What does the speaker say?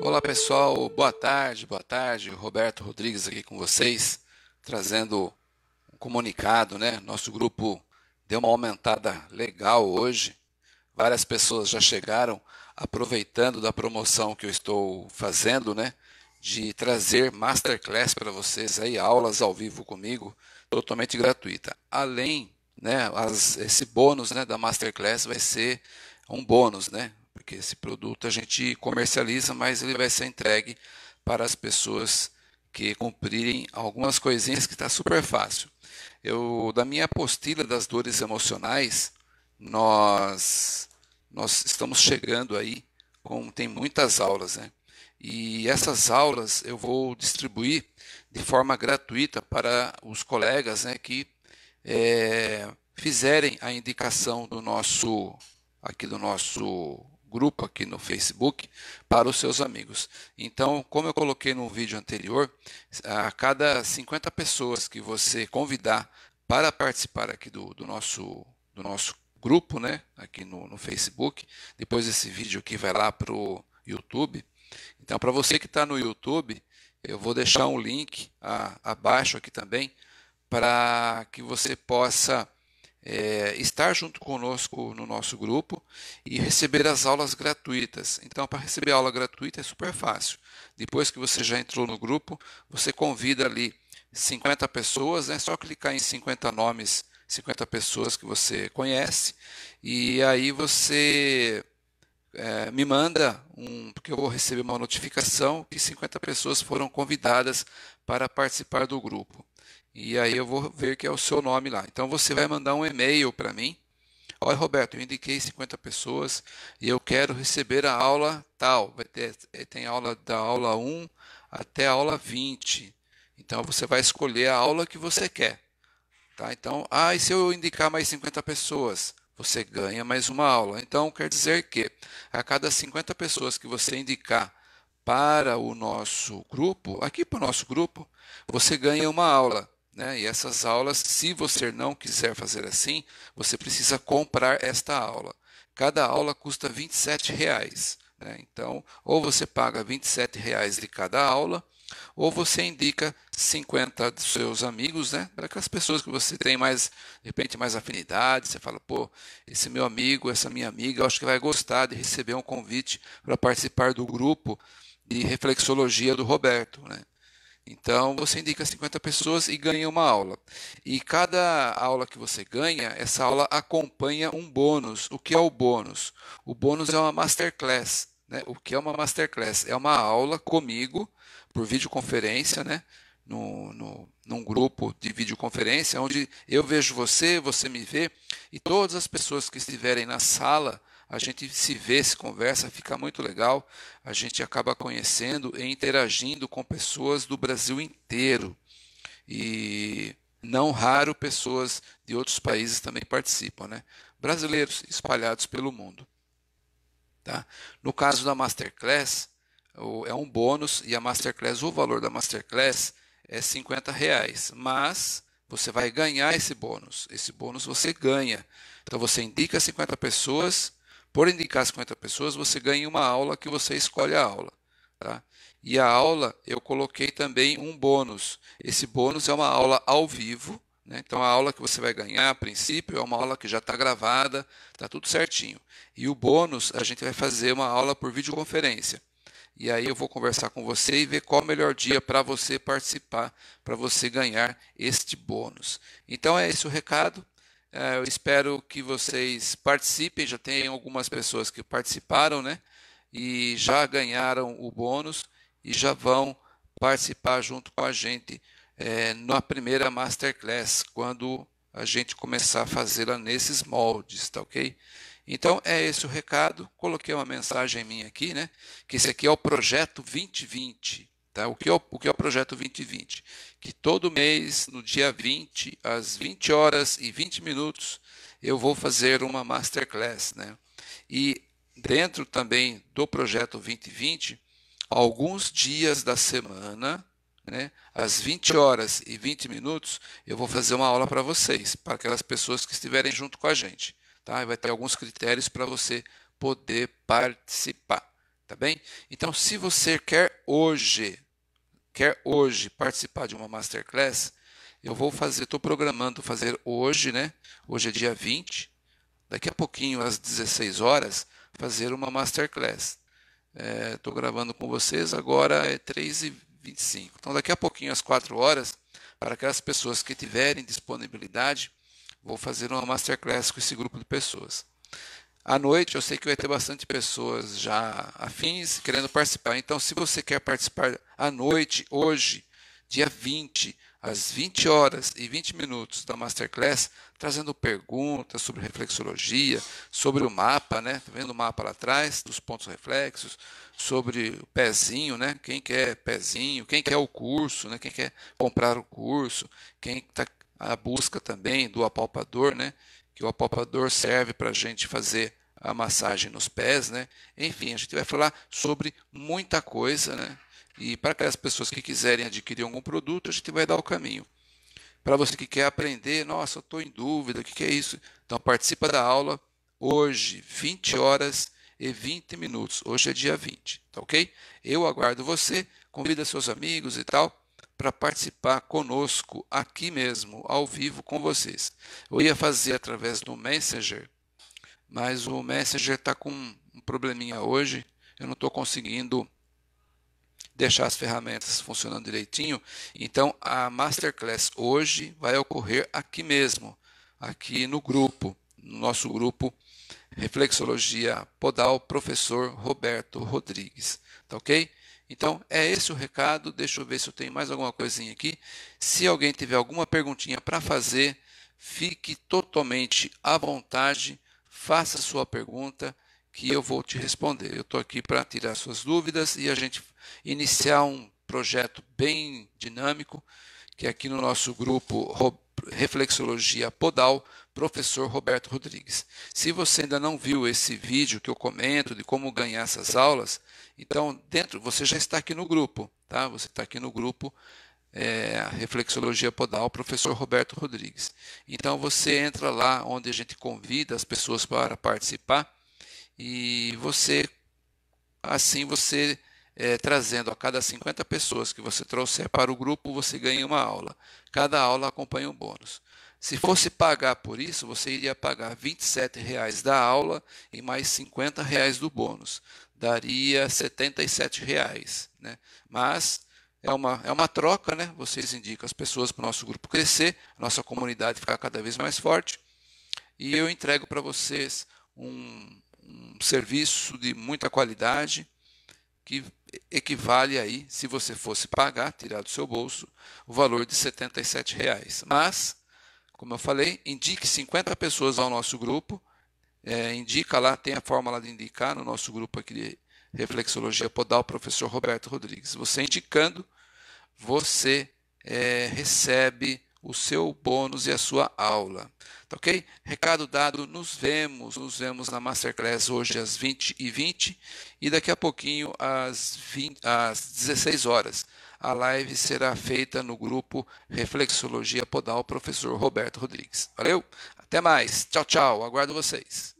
Olá pessoal, boa tarde, boa tarde. Roberto Rodrigues aqui com vocês, trazendo um comunicado, né? Nosso grupo deu uma aumentada legal hoje. Várias pessoas já chegaram aproveitando da promoção que eu estou fazendo, né? De trazer masterclass para vocês aí, aulas ao vivo comigo, totalmente gratuita. Além, né, as, esse bônus, né, da masterclass vai ser um bônus, né? porque esse produto a gente comercializa, mas ele vai ser entregue para as pessoas que cumprirem algumas coisinhas que está super fácil. Eu da minha apostila das dores emocionais, nós nós estamos chegando aí com tem muitas aulas, né? E essas aulas eu vou distribuir de forma gratuita para os colegas né, que é, fizerem a indicação do nosso aqui do nosso grupo aqui no Facebook para os seus amigos. Então, como eu coloquei no vídeo anterior, a cada 50 pessoas que você convidar para participar aqui do, do nosso, do nosso grupo, né, aqui no, no Facebook, depois esse vídeo aqui vai lá para o YouTube. Então, para você que está no YouTube, eu vou deixar um link a, abaixo aqui também para que você possa é, estar junto conosco no nosso grupo e receber as aulas gratuitas. Então, para receber aula gratuita é super fácil. Depois que você já entrou no grupo, você convida ali 50 pessoas, é né? só clicar em 50 nomes, 50 pessoas que você conhece, e aí você é, me manda um, porque eu vou receber uma notificação que 50 pessoas foram convidadas para participar do grupo e aí eu vou ver que é o seu nome lá. Então você vai mandar um e-mail para mim. Olha, Roberto, eu indiquei 50 pessoas e eu quero receber a aula tal. Vai ter, eh, tem aula da aula 1 até a aula 20. Então você vai escolher a aula que você quer. Tá? Então, ah, e se eu indicar mais 50 pessoas? Você ganha mais uma aula. Então, quer dizer que a cada 50 pessoas que você indicar para o nosso grupo, aqui para o nosso grupo, você ganha uma aula. Né? E essas aulas, se você não quiser fazer assim, você precisa comprar esta aula. Cada aula custa R$ 27,00. né? Então, ou você paga R$ 27,00 de cada aula, ou você indica 50 dos seus amigos, né? Para aquelas pessoas que você tem mais, de repente, mais afinidade, você fala, pô, esse meu amigo, essa minha amiga, eu acho que vai gostar de receber um convite para participar do grupo de reflexologia do Roberto, né? Então você indica 50 pessoas e ganha uma aula. E cada aula que você ganha, essa aula acompanha um bônus. O que é o bônus? O bônus é uma masterclass. Né? O que é uma masterclass? É uma aula comigo, por videoconferência, né? No, no, num grupo de videoconferência, onde eu vejo você, você me vê, e todas as pessoas que estiverem na sala a gente se vê, se conversa, fica muito legal. A gente acaba conhecendo e interagindo com pessoas do Brasil inteiro. E não raro pessoas de outros países também participam, né? Brasileiros espalhados pelo mundo. Tá? No caso da Masterclass, é um bônus e a Masterclass, o valor da Masterclass é 50 reais, mas você vai ganhar esse bônus. Esse bônus você ganha. Então você indica 50 pessoas por indicar 50 pessoas, você ganha uma aula que você escolhe a aula. Tá? E a aula, eu coloquei também um bônus. Esse bônus é uma aula ao vivo. Né? Então, a aula que você vai ganhar, a princípio, é uma aula que já está gravada, está tudo certinho. E o bônus, a gente vai fazer uma aula por videoconferência. E aí eu vou conversar com você e ver qual o melhor dia para você participar, para você ganhar este bônus. Então é esse o recado. É, eu espero que vocês participem. Já tem algumas pessoas que participaram, né? E já ganharam o bônus e já vão participar junto com a gente é, na primeira masterclass, quando a gente começar a fazê-la nesses moldes, tá ok? Então é esse o recado. Coloquei uma mensagem minha aqui, né? Que esse aqui é o projeto 2020. Tá? O, que é o, o que é o Projeto 2020? Que todo mês, no dia 20, às 20 horas e 20 minutos, eu vou fazer uma masterclass. Né? E dentro também do Projeto 2020, alguns dias da semana, né, às 20 horas e 20 minutos, eu vou fazer uma aula para vocês, para aquelas pessoas que estiverem junto com a gente. Tá? vai ter alguns critérios para você poder participar. Tá bem? Então, se você quer hoje quer hoje participar de uma masterclass, eu vou fazer, estou programando fazer hoje, né? Hoje é dia 20, daqui a pouquinho, às 16 horas, fazer uma masterclass. Estou é, gravando com vocês, agora é 3h25. Então, daqui a pouquinho, às 4 horas, para aquelas pessoas que tiverem disponibilidade, vou fazer uma masterclass com esse grupo de pessoas. À noite, eu sei que vai ter bastante pessoas já afins querendo participar. Então, se você quer participar à noite, hoje, dia 20, às 20 horas e 20 minutos da Masterclass, trazendo perguntas sobre reflexologia, sobre o mapa, né? Tá vendo o mapa lá atrás, dos pontos reflexos, sobre o pezinho, né? Quem quer pezinho, quem quer o curso, né? Quem quer comprar o curso, quem está à busca também do apalpador, né? Que o apalpador serve para a gente fazer a massagem nos pés, né? Enfim, a gente vai falar sobre muita coisa, né? E para aquelas pessoas que quiserem adquirir algum produto, a gente vai dar o caminho. Para você que quer aprender, nossa, estou em dúvida, o que, que é isso? Então participa da aula hoje, 20 horas e 20 minutos. Hoje é dia 20, tá ok? Eu aguardo você, convida seus amigos e tal para participar conosco aqui mesmo, ao vivo com vocês. Eu ia fazer através do Messenger, mas o Messenger está com um probleminha hoje. Eu não estou conseguindo deixar as ferramentas funcionando direitinho. Então a masterclass hoje vai ocorrer aqui mesmo, aqui no grupo, no nosso grupo Reflexologia Podal, professor Roberto Rodrigues. Tá ok? Então é esse o recado. Deixa eu ver se eu tenho mais alguma coisinha aqui. Se alguém tiver alguma perguntinha para fazer, fique totalmente à vontade faça sua pergunta que eu vou te responder. Eu estou aqui para tirar suas dúvidas e a gente iniciar um projeto bem dinâmico, que é aqui no nosso grupo Reflexologia Podal, professor Roberto Rodrigues. Se você ainda não viu esse vídeo que eu comento de como ganhar essas aulas, então dentro você já está aqui no grupo, tá? Você está aqui no grupo é, Reflexologia Podal, professor Roberto Rodrigues. Então você entra lá onde a gente convida as pessoas para participar e você, assim você é, trazendo a cada 50 pessoas que você trouxer para o grupo, você ganha uma aula. Cada aula acompanha um bônus. Se fosse pagar por isso, você iria pagar R$ 27,00 da aula e mais R$ 50,00 do bônus. Daria R$ 77,00. Né? Mas é uma, é uma troca, né? Vocês indicam as pessoas para o nosso grupo crescer, nossa comunidade ficar cada vez mais forte. E eu entrego para vocês um, um, serviço de muita qualidade que equivale aí, se você fosse pagar, tirar do seu bolso, o valor de R$ reais Mas, como eu falei, indique 50 pessoas ao nosso grupo. É, indica lá, tem a forma lá de indicar no nosso grupo aqui de, Reflexologia Podal, professor Roberto Rodrigues. Você indicando, você é, recebe o seu bônus e a sua aula. Tá ok? Recado dado, nos vemos. Nos vemos na Masterclass hoje às 20h20 e, e daqui a pouquinho às, 20, às 16 horas. A live será feita no grupo Reflexologia Podal, professor Roberto Rodrigues. Valeu? Até mais. Tchau, tchau. Aguardo vocês.